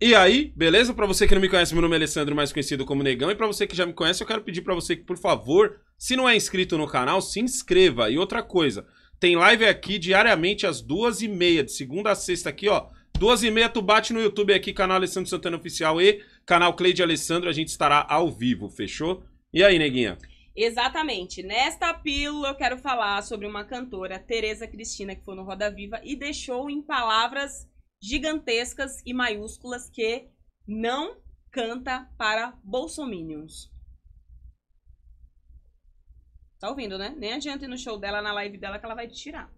E aí, beleza? Para você que não me conhece, meu nome é Alessandro, mais conhecido como Negão, e para você que já me conhece, eu quero pedir para você que, por favor, se não é inscrito no canal, se inscreva. E outra coisa, tem live aqui diariamente às duas e meia, de segunda a sexta aqui, ó. Duas e meia, tu bate no YouTube aqui, canal Alessandro Santana Oficial e canal Cleide Alessandro, a gente estará ao vivo, fechou? E aí, Neguinha? Exatamente. Nesta pílula eu quero falar sobre uma cantora, Tereza Cristina, que foi no Roda Viva e deixou em palavras gigantescas e maiúsculas que não canta para bolsominions. Tá ouvindo, né? Nem adianta ir no show dela, na live dela, que ela vai te tirar.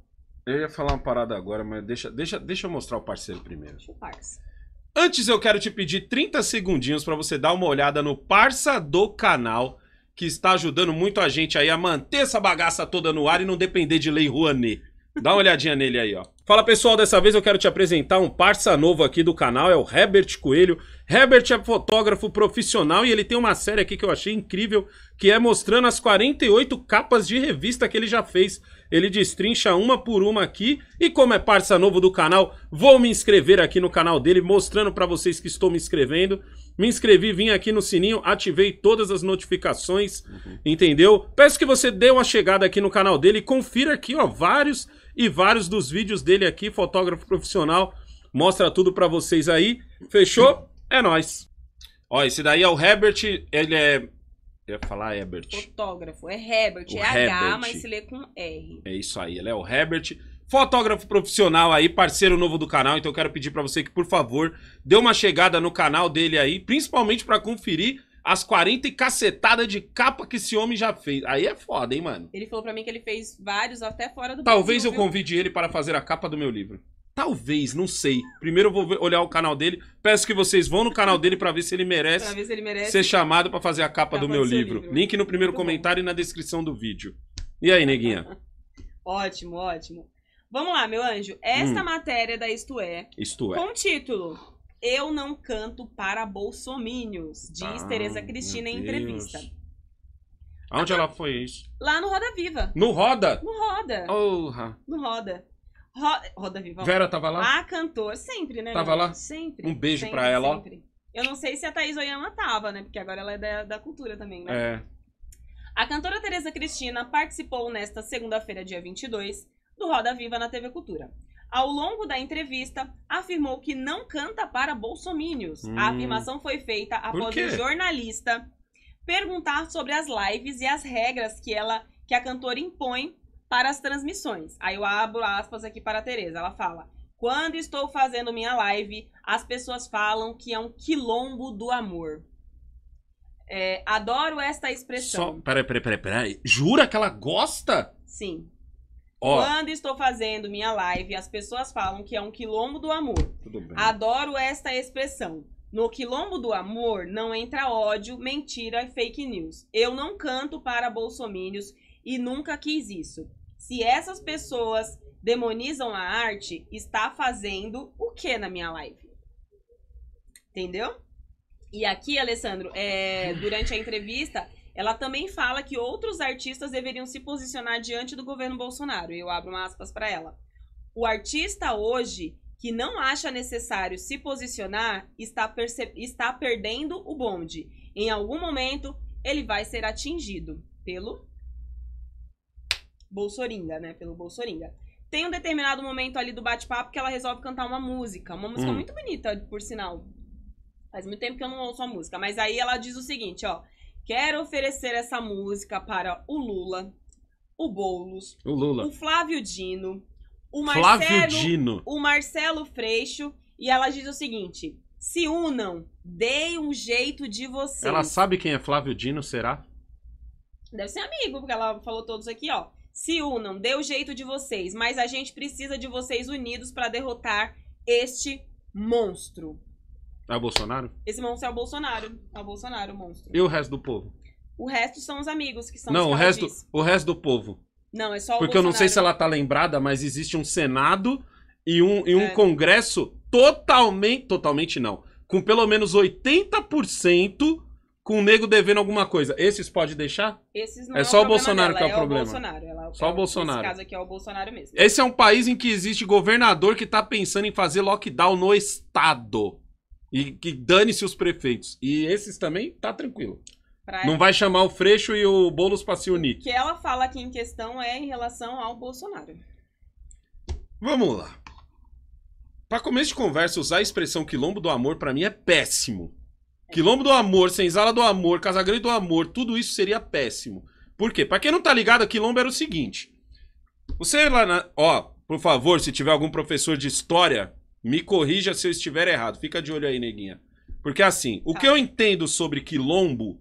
Eu ia falar uma parada agora, mas deixa, deixa, deixa eu mostrar o parceiro primeiro. Deixa o parceiro. Antes eu quero te pedir 30 segundinhos para você dar uma olhada no parça do canal, que está ajudando muito a gente aí a manter essa bagaça toda no ar e não depender de Lei Rouanet. Dá uma olhadinha nele aí, ó. Fala pessoal, dessa vez eu quero te apresentar um parça novo aqui do canal, é o Herbert Coelho. Herbert é fotógrafo profissional e ele tem uma série aqui que eu achei incrível, que é mostrando as 48 capas de revista que ele já fez. Ele destrincha uma por uma aqui e como é parça novo do canal, vou me inscrever aqui no canal dele, mostrando para vocês que estou me inscrevendo. Me inscrevi, vim aqui no sininho, ativei todas as notificações, uhum. entendeu? Peço que você dê uma chegada aqui no canal dele, confira aqui, ó, vários e vários dos vídeos dele aqui, fotógrafo profissional, mostra tudo para vocês aí. Fechou? É nós. Ó, esse daí é o Herbert, ele é eu ia falar Herbert. Fotógrafo, é Herbert, o é Herbert. H, mas se lê com R. É isso aí, ele é o Herbert. Fotógrafo profissional aí, parceiro novo do canal, então eu quero pedir para você que, por favor, dê uma chegada no canal dele aí, principalmente para conferir as 40 e cacetada de capa que esse homem já fez. Aí é foda, hein, mano? Ele falou para mim que ele fez vários até fora do Talvez Brasil, eu viu? convide ele para fazer a capa do meu livro. Talvez, não sei. Primeiro eu vou ver, olhar o canal dele. Peço que vocês vão no canal dele para ver se ele merece, ver se ele merece ser chamado para fazer a capa, do meu livro. livro. Link no primeiro Muito comentário bom. e na descrição do vídeo. E aí, neguinha? ótimo, ótimo. Vamos lá, meu anjo. Esta hum. matéria da Isto É. Isto É. Com título eu não canto para bolsomínios, diz ah, Tereza Cristina em entrevista. Aonde ela foi isso? Lá no Roda Viva. No Roda? No Roda. Oh, no Roda. Roda, Roda Viva. Vera tava lá? A cantor, sempre, né? Tava lá? Sempre. Um beijo sempre, pra ela. Sempre. Eu não sei se a Thaís Oyama tava, né? Porque agora ela é da, da cultura também, né? É. A cantora Tereza Cristina participou nesta segunda-feira, dia 22, do Roda Viva na TV Cultura ao longo da entrevista, afirmou que não canta para bolsomínios. Hum. A afirmação foi feita após o jornalista perguntar sobre as lives e as regras que ela que a cantora impõe para as transmissões. Aí eu abro aspas aqui para a Tereza. Ela fala: "Quando estou fazendo minha live, as pessoas falam que é um quilombo do amor." É, adoro esta expressão. Só, peraí, peraí, peraí, peraí. Jura que ela gosta? Sim. Quando estou fazendo minha live, as pessoas falam que é um quilombo do amor. Tudo bem. Adoro esta expressão. No quilombo do amor não entra ódio, mentira e fake news. Eu não canto para bolsomínios e nunca quis isso. Se essas pessoas demonizam a arte, está fazendo o que na minha live? Entendeu? E aqui, Alessandro, é, durante a entrevista, ela também fala que outros artistas deveriam se posicionar diante do governo Bolsonaro. Eu abro aspas para ela. O artista hoje que não acha necessário se posicionar está, está perdendo o bonde. Em algum momento, ele vai ser atingido pelo Bolsoringa, né? Pelo Bolsoringa. Tem um determinado momento ali do bate-papo que ela resolve cantar uma música. Uma música hum. muito bonita, por sinal. Faz muito tempo que eu não ouço a música. Mas aí ela diz o seguinte, ó. Quero oferecer essa música para o Lula, o Boulos, o, Lula. o Flávio Dino, o Marcelo, Flávio Dino. o Marcelo Freixo. E ela diz o seguinte: se unam, deem um jeito de vocês. Ela sabe quem é Flávio Dino, será? Deve ser amigo, porque ela falou todos aqui, ó. Se unam, dê o jeito de vocês, mas a gente precisa de vocês unidos para derrotar este monstro. É o Bolsonaro? Esse monstro é o Bolsonaro. É o Bolsonaro, o monstro. E o resto do povo? O resto são os amigos que são Não, os o resto, o resto do povo. Não, é só o Porque Bolsonaro. eu não sei se ela tá lembrada, mas existe um Senado e um, e um é. Congresso totalmente. Totalmente não. Com pelo menos 80% com o nego devendo alguma coisa. Esses pode deixar? Esses não é, é só o Bolsonaro dela, que é, é o problema. Bolsonaro. Ela, só o é Bolsonaro. Esse caso aqui é o Bolsonaro mesmo. Esse é um país em que existe governador que tá pensando em fazer lockdown no estado. E que dane-se os prefeitos. E esses também, tá tranquilo. não vai chamar o Freixo e o Boulos pra se unir. O que ela fala aqui em questão é em relação ao Bolsonaro. Vamos lá. Para começo de conversa, usar a expressão quilombo do amor para mim é péssimo. É. Quilombo do amor, senzala do amor, casagrande do amor, tudo isso seria péssimo. Por quê? Pra quem não tá ligado, quilombo era o seguinte. Você lá na... Ó, por favor, se tiver algum professor de história me corrija se eu estiver errado. Fica de olho aí, neguinha. Porque assim, o tá. que eu entendo sobre quilombo,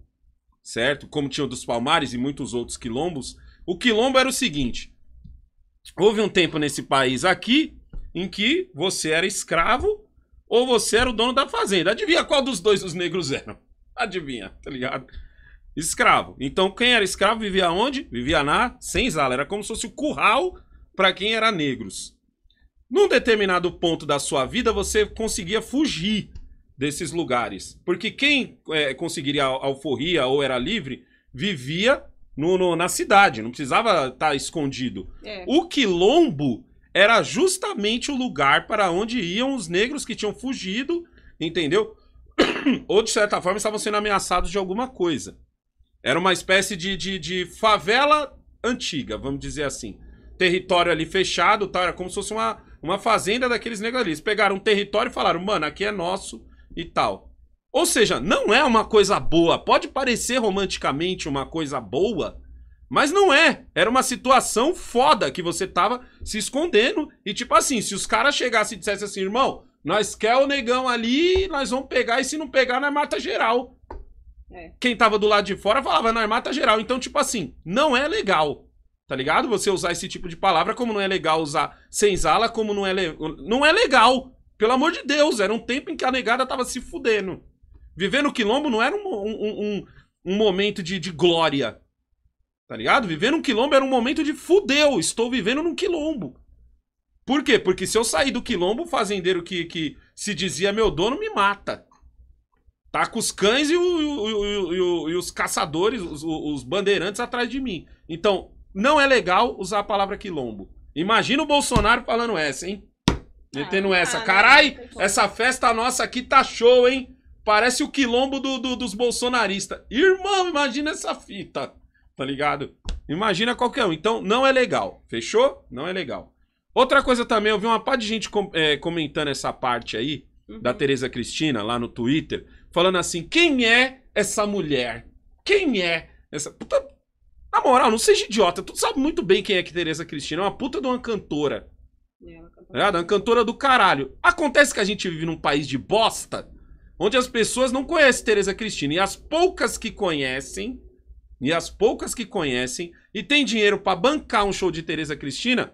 certo? Como tinha o dos Palmares e muitos outros quilombos, o quilombo era o seguinte: houve um tempo nesse país aqui em que você era escravo ou você era o dono da fazenda. Adivinha qual dos dois os negros eram? Adivinha, tá ligado? Escravo. Então quem era escravo vivia onde? Vivia na senzala. Era como se fosse o curral para quem era negros. Num determinado ponto da sua vida, você conseguia fugir desses lugares. Porque quem é, conseguiria alforria ou era livre, vivia no, no na cidade, não precisava estar tá escondido. É. O quilombo era justamente o lugar para onde iam os negros que tinham fugido, entendeu? ou, de certa forma, estavam sendo ameaçados de alguma coisa. Era uma espécie de, de, de favela antiga, vamos dizer assim território ali fechado, tal, era como se fosse uma, uma fazenda daqueles negócios ali. pegaram um território e falaram, mano, aqui é nosso e tal. Ou seja, não é uma coisa boa. Pode parecer romanticamente uma coisa boa, mas não é. Era uma situação foda que você tava se escondendo. E tipo assim, se os caras chegassem e dissessem assim, irmão, nós quer o negão ali, nós vamos pegar, e se não pegar, nós mata geral. É. Quem tava do lado de fora falava, nós mata geral. Então, tipo assim, não é legal tá ligado? Você usar esse tipo de palavra, como não é legal usar senzala, como não é, le... não é legal. Pelo amor de Deus, era um tempo em que a negada tava se fudendo. Viver no quilombo não era um, um, um, um momento de, de glória, tá ligado? Viver num quilombo era um momento de fudeu, estou vivendo num quilombo. Por quê? Porque se eu sair do quilombo, o fazendeiro que, que se dizia meu dono me mata. Tá com os cães e, o, e, o, e, o, e os caçadores, os, os bandeirantes atrás de mim. Então, não é legal usar a palavra quilombo. Imagina o Bolsonaro falando essa, hein? Metendo ah, essa. Carai, essa festa nossa aqui tá show, hein? Parece o quilombo do, do dos bolsonaristas. Irmão, imagina essa fita, tá ligado? Imagina qualquer um. Então, não é legal. Fechou? Não é legal. Outra coisa também, eu vi uma pá de gente com, é, comentando essa parte aí, uhum. da Tereza Cristina, lá no Twitter, falando assim: quem é essa mulher? Quem é essa. Puta, na moral, não seja idiota. Tu sabe muito bem quem é que Tereza Cristina. É uma puta de uma cantora. É, uma cantora. É uma cantora do caralho. Acontece que a gente vive num país de bosta onde as pessoas não conhecem Tereza Cristina. E as poucas que conhecem, e as poucas que conhecem, e tem dinheiro para bancar um show de Tereza Cristina,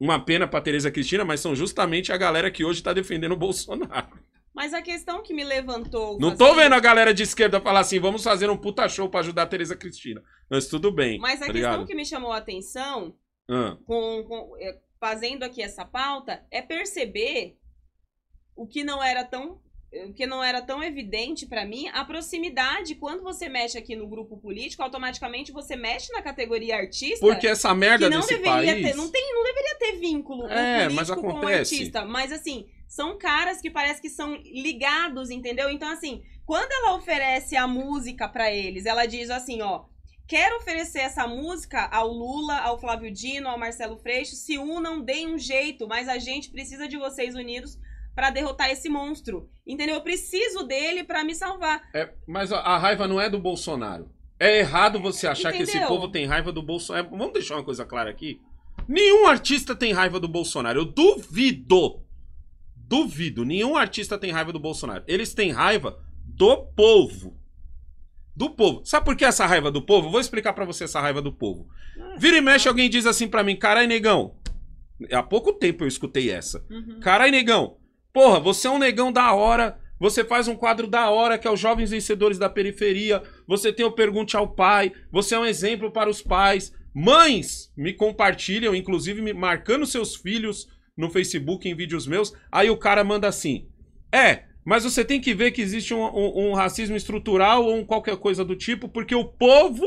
uma pena para Tereza Cristina, mas são justamente a galera que hoje tá defendendo o Bolsonaro. Mas a questão que me levantou. Não tô vendo a galera de esquerda falar assim, vamos fazer um puta show pra ajudar a Tereza Cristina. Mas tudo bem. Mas a tá questão que me chamou a atenção, ah. com, com, é, fazendo aqui essa pauta, é perceber o que não era tão que não era tão evidente para mim, a proximidade. Quando você mexe aqui no grupo político, automaticamente você mexe na categoria artista. Porque essa merda que não desse deveria país... ter, não tem, não deveria ter vínculo é, mas acontece. com o artista, mas assim, são caras que parece que são ligados, entendeu? Então assim, quando ela oferece a música para eles, ela diz assim, ó, Quero oferecer essa música ao Lula, ao Flávio Dino, ao Marcelo Freixo. Se unam, deem um jeito, mas a gente precisa de vocês unidos para derrotar esse monstro. Entendeu? Eu preciso dele para me salvar. É, mas a raiva não é do Bolsonaro. É errado você achar Entendeu? que esse povo tem raiva do Bolsonaro. É, vamos deixar uma coisa clara aqui. Nenhum artista tem raiva do Bolsonaro. Eu duvido. Duvido. Nenhum artista tem raiva do Bolsonaro. Eles têm raiva do povo. Do povo. Sabe por que essa raiva do povo? Vou explicar para você essa raiva do povo. Vira e mexe, alguém diz assim para mim: carai, negão. É, há pouco tempo eu escutei essa. Uhum. Carai, negão. Porra, você é um negão da hora. Você faz um quadro da hora que é os jovens vencedores da periferia. Você tem o Pergunte ao Pai. Você é um exemplo para os pais. Mães me compartilham, inclusive me marcando seus filhos no Facebook em vídeos meus. Aí o cara manda assim: É, mas você tem que ver que existe um, um, um racismo estrutural ou um qualquer coisa do tipo, porque o povo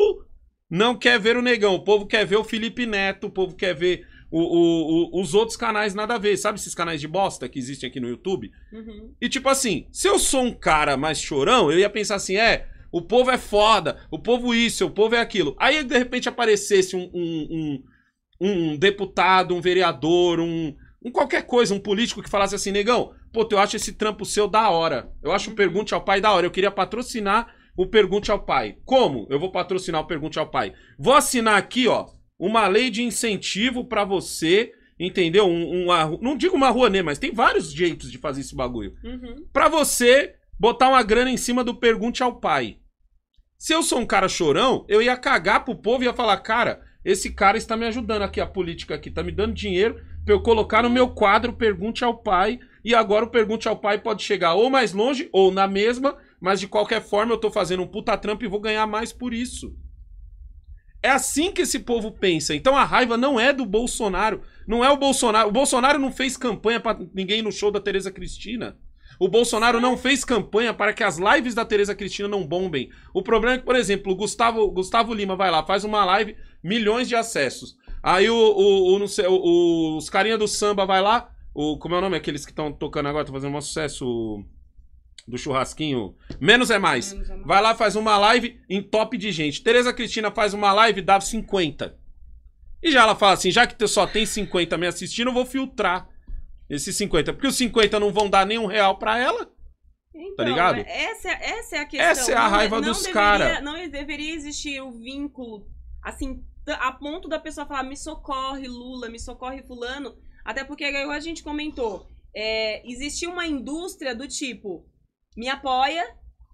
não quer ver o negão. O povo quer ver o Felipe Neto, o povo quer ver o, o, o, os outros canais nada a ver. Sabe esses canais de bosta que existem aqui no YouTube? Uhum. E tipo assim, se eu sou um cara mais chorão, eu ia pensar assim, é, o povo é foda, o povo isso, o povo é aquilo. Aí de repente aparecesse um, um, um, um deputado, um vereador, um, um qualquer coisa, um político que falasse assim, negão, pô, eu acho esse trampo seu da hora. Eu acho o uhum. Pergunte ao Pai da hora. Eu queria patrocinar o Pergunte ao Pai. Como? Eu vou patrocinar o Pergunte ao Pai. Vou assinar aqui, ó uma lei de incentivo para você, entendeu? Um, uma, não digo uma rua, né? Mas tem vários jeitos de fazer esse bagulho. Uhum. Para você botar uma grana em cima do pergunte ao pai. Se eu sou um cara chorão, eu ia cagar pro povo e ia falar, cara, esse cara está me ajudando aqui, a política aqui, tá me dando dinheiro pra eu colocar no meu quadro Pergunte ao Pai. E agora o Pergunte ao Pai pode chegar ou mais longe ou na mesma, mas de qualquer forma eu tô fazendo um puta trampo e vou ganhar mais por isso. É assim que esse povo pensa. Então a raiva não é do Bolsonaro. Não é o Bolsonaro. O Bolsonaro não fez campanha para ninguém no show da Tereza Cristina. O Bolsonaro não fez campanha para que as lives da Tereza Cristina não bombem. O problema é que, por exemplo, o Gustavo, Gustavo Lima vai lá, faz uma live, milhões de acessos. Aí o, o, o, sei, o os carinha do samba vai lá. O, como é o nome? Aqueles que estão tocando agora, estão fazendo um sucesso do churrasquinho. Menos é mais. Menos é mais. Vai lá, faz uma live em top de gente. Tereza Cristina faz uma live, dá 50. E já ela fala assim: já que só tem 50 me assistindo, eu vou filtrar esses 50. Porque os 50 não vão dar nenhum real para ela. Tá então, tá ligado? É, essa, essa é a questão. Essa é a raiva não, dos caras. Não deveria existir o um vínculo, assim, a ponto da pessoa falar: me socorre, Lula, me socorre, Fulano. Até porque a gente comentou: é, existia uma indústria do tipo me apoia,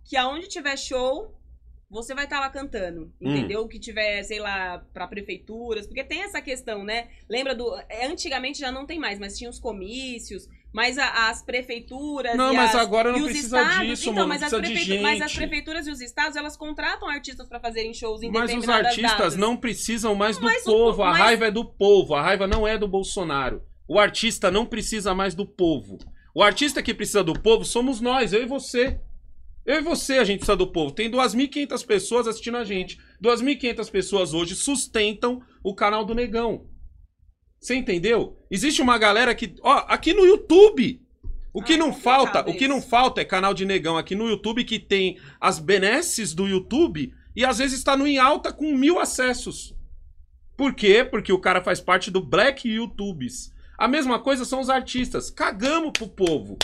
que aonde tiver show, você vai estar tá lá cantando, hum. entendeu? O hum. que tiver, sei lá, para prefeituras, porque tem essa questão, né? Lembra do. É, antigamente já não tem mais, mas tinha os comícios, mas a, as prefeituras. Não, mas as, agora não precisa estados, então, disso, então, mano, mas, as mas as prefeituras e os estados, elas contratam artistas para fazerem shows em Mas os artistas datas. não precisam mais do povo, o... a raiva é do povo, a raiva não é do Bolsonaro. O artista não precisa mais do povo. O artista que precisa do povo somos nós, eu e você. Eu e você, a gente precisa do povo. Tem 2.500 pessoas assistindo a gente. 2.500 pessoas hoje sustentam o canal do Negão. Você entendeu? Existe uma galera que, ó, aqui no YouTube, o que ah, não falta, o que não falta é canal de negão aqui no YouTube que tem as benesses do YouTube e às vezes está no em alta com mil acessos. Por quê? Porque o cara faz parte do Black YouTubes. A mesma coisa são os artistas. Cagamos pro povo.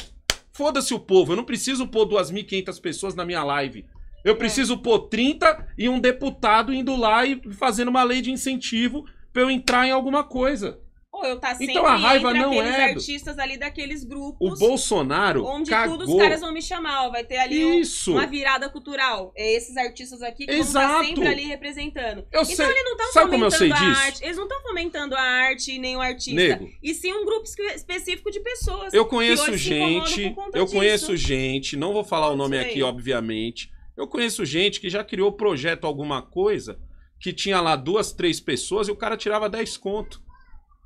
Foda-se o povo. Eu não preciso pôr 2.500 pessoas na minha live. Eu é. preciso é. pôr 30 e um deputado indo lá e fazendo uma lei de incentivo pra eu entrar em alguma coisa ou eu tá então, sempre então a raiva não é do... ali daqueles grupos. O Bolsonaro onde cagou. todos os caras vão me chamar, ó, vai ter ali Isso. Um, uma virada cultural. É esses artistas aqui que Exato. vão tá sempre ali representando. Eu então sei. eles não estão fomentando a disso? arte, eles não estão fomentando a arte nem o artista, Nego. e sim um grupo específico de pessoas. Eu conheço gente, eu disso. conheço gente, não vou falar o nome Sei. aqui obviamente. Eu conheço gente que já criou projeto alguma coisa que tinha lá duas, três pessoas e o cara tirava 10 conto.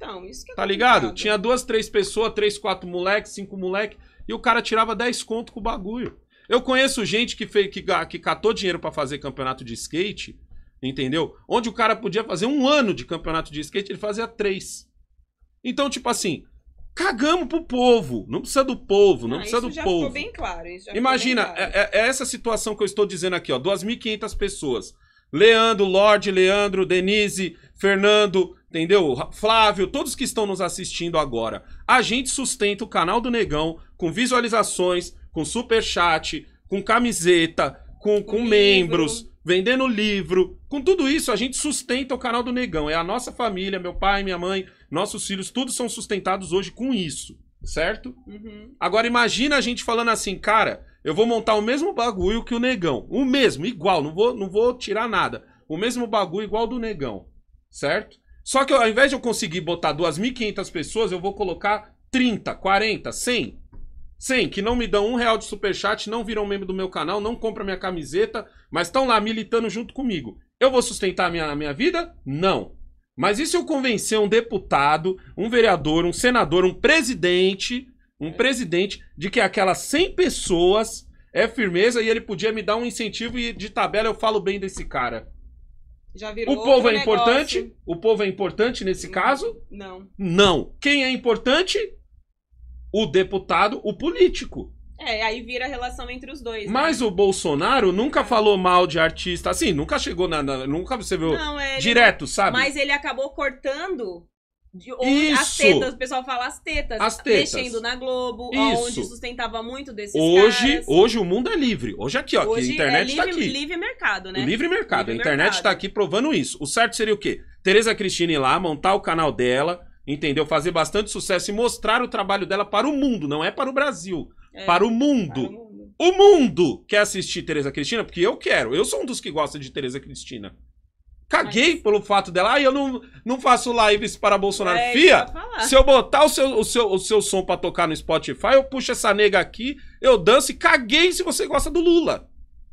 Então, isso que é Tá ligado? Tinha duas, três pessoas, três, quatro moleques, cinco moleque, e o cara tirava dez conto com o bagulho. Eu conheço gente que, fez, que, que catou dinheiro para fazer campeonato de skate, entendeu? Onde o cara podia fazer um ano de campeonato de skate, ele fazia três. Então, tipo assim, cagamos pro povo. Não precisa do povo, não, ah, precisa do povo. bem claro. Imagina, bem claro. É, é, é, essa situação que eu estou dizendo aqui, ó. 2.500 pessoas. Leandro, Lorde, Leandro, Denise, Fernando, entendeu? Flávio, todos que estão nos assistindo agora. A gente sustenta o canal do Negão com visualizações, com super chat, com camiseta, com, com, membros, vendendo livro. Com tudo isso, a gente sustenta o canal do Negão. É a nossa família, meu pai, minha mãe, nossos filhos, todos são sustentados hoje com isso, certo? Uhum. Agora imagina a gente falando assim, cara, eu vou montar o mesmo bagulho que o Negão. O mesmo, igual, não vou, não vou tirar nada. O mesmo bagulho igual do Negão, certo? Só que ao invés de eu conseguir botar 2.500 pessoas, eu vou colocar 30, 40, 100. 100 que não me dão um real de superchat, não viram membro do meu canal, não compram minha camiseta, mas estão lá militando junto comigo. Eu vou sustentar a minha, a minha vida? Não. Mas e se eu convencer um deputado, um vereador, um senador, um presidente, um presidente, de que aquelas 100 pessoas é firmeza e ele podia me dar um incentivo e de tabela eu falo bem desse cara? Já virou o povo é negócio. importante? O povo é importante nesse não, hum, caso? Não. Não. Quem é importante? O deputado, o político. É, aí vira a relação entre os dois. Né? Mas né? o Bolsonaro nunca é. falou mal de artista, assim, nunca chegou na. na nunca você viu. Não, é, ele, direto, sabe? Mas ele acabou cortando onde Isso. as tetas, o pessoal fala as tetas, as tetas. mexendo na Globo, Isso. onde sustentava muito desses hoje, caras. Hoje o mundo é livre. Hoje aqui, ó, hoje a internet é tá livre, tá aqui. livre mercado, né? livre mercado. Livre a internet mercado. tá aqui provando isso. O certo seria o quê? Tereza Cristina ir lá, montar o canal dela, entendeu? Fazer bastante sucesso e mostrar o trabalho dela para o mundo, não é para o Brasil. É, para o mundo. Para o mundo. O mundo quer assistir Tereza Cristina? Porque eu quero. Eu sou um dos que gosta de Tereza Cristina. Caguei Mas... pelo fato dela. Ah, eu não, não faço lives para Bolsonaro. É, Fia, se eu botar o seu, o, seu, o seu som para tocar no Spotify, eu puxo essa nega aqui, eu danço e caguei se você gosta do Lula.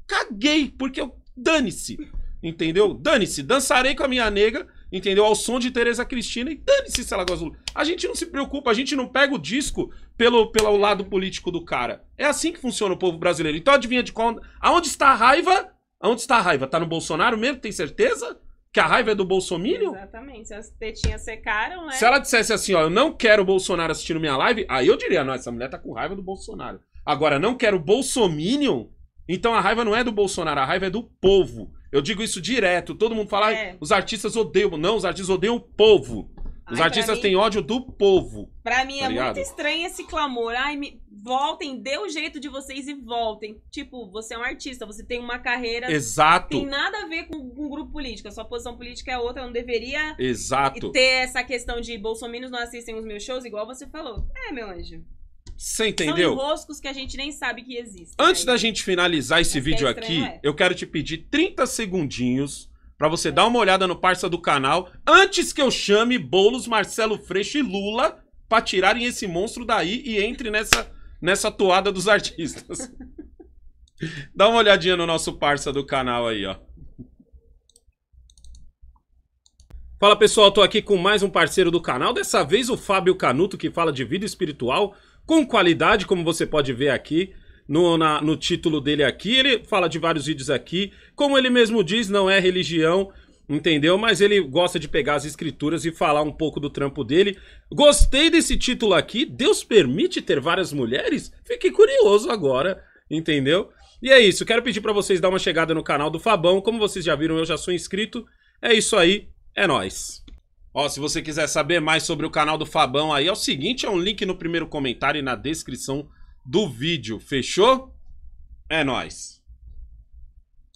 Caguei, porque eu dane-se. Entendeu? Dane-se. Dançarei com a minha nega, entendeu? Ao som de Tereza Cristina e dane-se se ela gosta do Lula. A gente não se preocupa, a gente não pega o disco pelo, pelo lado político do cara. É assim que funciona o povo brasileiro. Então adivinha de qual. Aonde está a raiva? Aonde está a raiva? Tá no Bolsonaro mesmo? Tem certeza? Que a raiva é do Bolsonaro? Exatamente. Se as tetinhas secaram, né? Se ela dissesse assim, ó, eu não quero o Bolsonaro assistindo minha live, aí eu diria, não, essa mulher tá com raiva do Bolsonaro. Agora, não quero o Bolsonaro? então a raiva não é do Bolsonaro, a raiva é do povo. Eu digo isso direto. Todo mundo fala, é. os artistas odeiam. Não, os artistas odeiam o povo. Os Ai, artistas mim, têm ódio do povo. Pra mim tá é ligado? muito estranho esse clamor. Ai, me voltem, dê o jeito de vocês e voltem. Tipo, você é um artista, você tem uma carreira. Exato. Tem nada a ver com um grupo político. A sua posição política é outra, não deveria Exato. ter essa questão de bolsominions não assistem os meus shows, igual você falou. É, meu anjo. Você entendeu? São roscos que a gente nem sabe que existem. Né, antes né? da gente finalizar esse Mas é, vídeo é aqui, é. eu quero te pedir 30 segundinhos para você é. dar uma olhada no parça do canal antes que eu chame Bolos, Marcelo Freixo e Lula para tirarem esse monstro daí e entre nessa nessa toada dos artistas. Dá uma olhadinha no nosso parça do canal aí, ó. Fala pessoal, tô aqui com mais um parceiro do canal, dessa vez o Fábio Canuto, que fala de vida espiritual com qualidade, como você pode ver aqui no, na, no título dele aqui. Ele fala de vários vídeos aqui. Como ele mesmo diz, não é religião, entendeu? Mas ele gosta de pegar as escrituras e falar um pouco do trampo dele. Gostei desse título aqui, Deus permite ter várias mulheres? Fiquei curioso agora, entendeu? E é isso, quero pedir para vocês dar uma chegada no canal do Fabão, como vocês já viram, eu já sou inscrito. É isso aí, é nós. Ó, se você quiser saber mais sobre o canal do Fabão aí, é o seguinte, é um link no primeiro comentário e na descrição do vídeo, fechou? É nós.